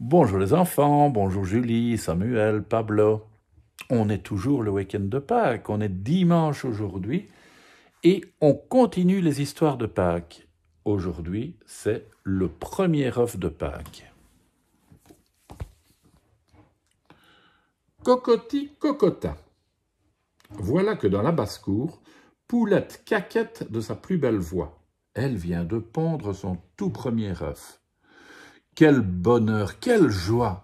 Bonjour les enfants, bonjour Julie, Samuel, Pablo. On est toujours le week-end de Pâques, on est dimanche aujourd'hui et on continue les histoires de Pâques. Aujourd'hui, c'est le premier œuf de Pâques. Cocoti cocota. Voilà que dans la basse-cour, Poulette caquette de sa plus belle voix. Elle vient de pondre son tout premier œuf. Quel bonheur, quelle joie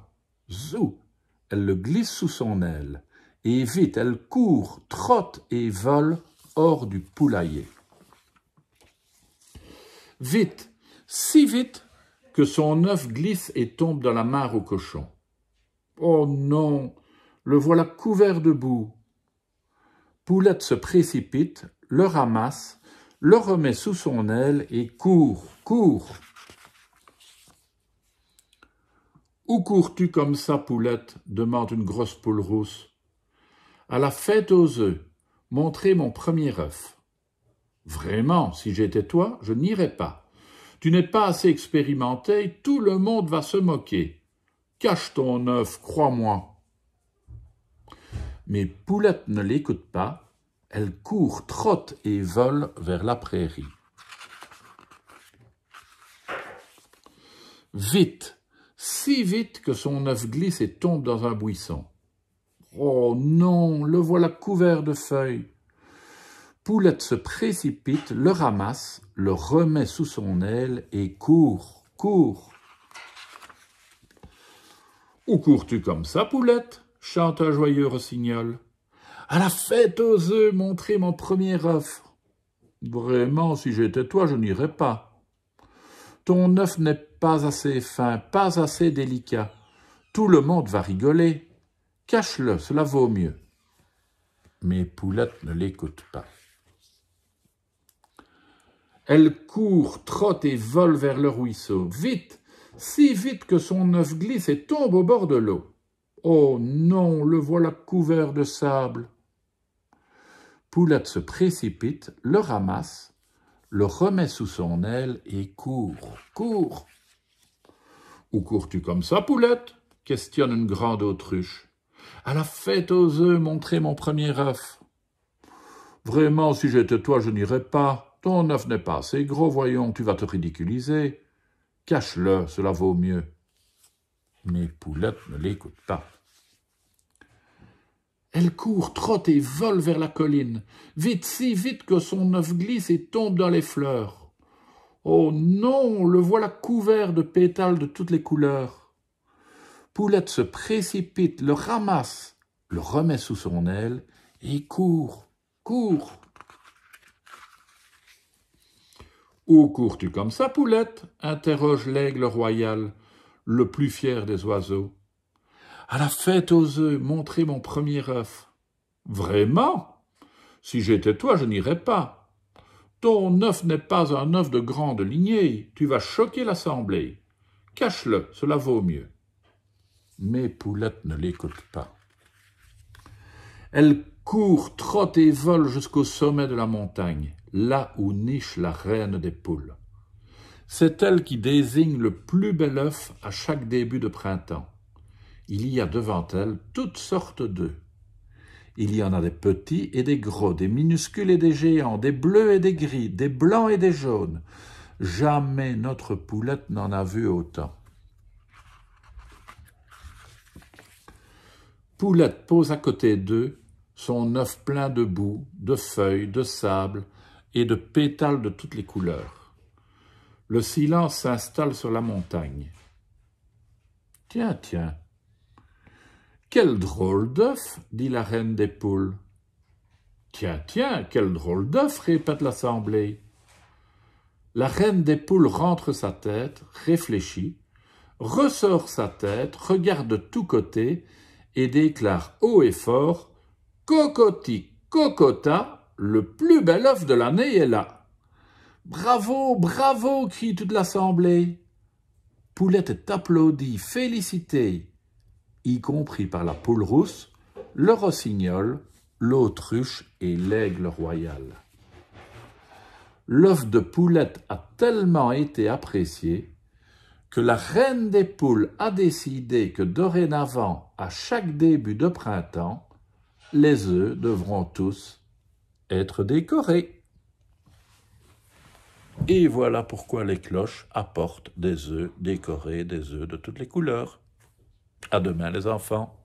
Zou Elle le glisse sous son aile, et vite elle court, trotte et vole hors du poulailler. Vite, si vite que son œuf glisse et tombe dans la mare au cochon. Oh non Le voilà couvert de boue. Poulette se précipite, le ramasse, le remet sous son aile et court, court. Où cours-tu comme ça, poulette demande une grosse poule rousse. À la fête aux œufs. Montrez mon premier œuf. Vraiment, si j'étais toi, je n'irais pas. Tu n'es pas assez expérimenté, tout le monde va se moquer. Cache ton œuf, crois-moi. Mais Poulette ne l'écoute pas, elle court, trotte et vole vers la prairie. Vite, si vite que son œuf glisse et tombe dans un buisson. Oh non, le voilà couvert de feuilles. Poulette se précipite, le ramasse, le remet sous son aile et court, court. Où cours-tu comme ça, Poulette chante un joyeux rossignol. À la fête aux œufs, montrer mon premier œuf. Vraiment, si j'étais toi, je n'irais pas. Ton œuf n'est pas assez fin, pas assez délicat. Tout le monde va rigoler. Cache-le, cela vaut mieux. Mais Poulette ne l'écoute pas. Elle court, trotte et vole vers le ruisseau, vite, si vite que son œuf glisse et tombe au bord de l'eau. Oh non, le voilà couvert de sable. Poulette se précipite, le ramasse, le remet sous son aile et court, court, où cours-tu comme ça, poulette questionne une grande autruche. À la fête aux œufs, montrer mon premier œuf. Vraiment, si j'étais toi, je n'irais pas. Ton œuf n'est pas assez gros, voyons, tu vas te ridiculiser. Cache-le, cela vaut mieux. Mais Poulette ne l'écoute pas. Elle court, trotte et vole vers la colline, vite si vite que son œuf glisse et tombe dans les fleurs. Oh non, le voilà couvert de pétales de toutes les couleurs. Poulette se précipite, le ramasse, le remet sous son aile et court, court. Où cours-tu comme ça, Poulette interroge l'aigle royal, le plus fier des oiseaux. À la fête aux œufs, montrer mon premier œuf. Vraiment Si j'étais toi, je n'irais pas. Ton œuf n'est pas un œuf de grande lignée, tu vas choquer l'assemblée. Cache-le, cela vaut mieux. Mais Poulette ne l'écoute pas. Elle court, trotte et vole jusqu'au sommet de la montagne, là où niche la reine des poules. C'est elle qui désigne le plus bel œuf à chaque début de printemps. Il y a devant elle toutes sortes d'œufs. Il y en a des petits et des gros, des minuscules et des géants, des bleus et des gris, des blancs et des jaunes. Jamais notre poulette n'en a vu autant. Poulette pose à côté d'eux son œuf plein de boue, de feuilles, de sable et de pétales de toutes les couleurs. Le silence s'installe sur la montagne. Tiens, tiens, quel drôle d'œuf dit la reine des poules. Tiens, tiens, quel drôle d'œuf répète l'assemblée. La reine des poules rentre sa tête, réfléchit, ressort sa tête, regarde de tous côtés et déclare haut et fort Cocoti, cocota, le plus bel œuf de l'année est là. Bravo, bravo, crie toute l'assemblée. Poulette est applaudie, félicitée y compris par la poule rousse, le rossignol, l'autruche et l'aigle royal. L'œuf de poulette a tellement été apprécié que la reine des poules a décidé que dorénavant, à chaque début de printemps, les œufs devront tous être décorés. Et voilà pourquoi les cloches apportent des œufs décorés, des œufs de toutes les couleurs. À demain les enfants.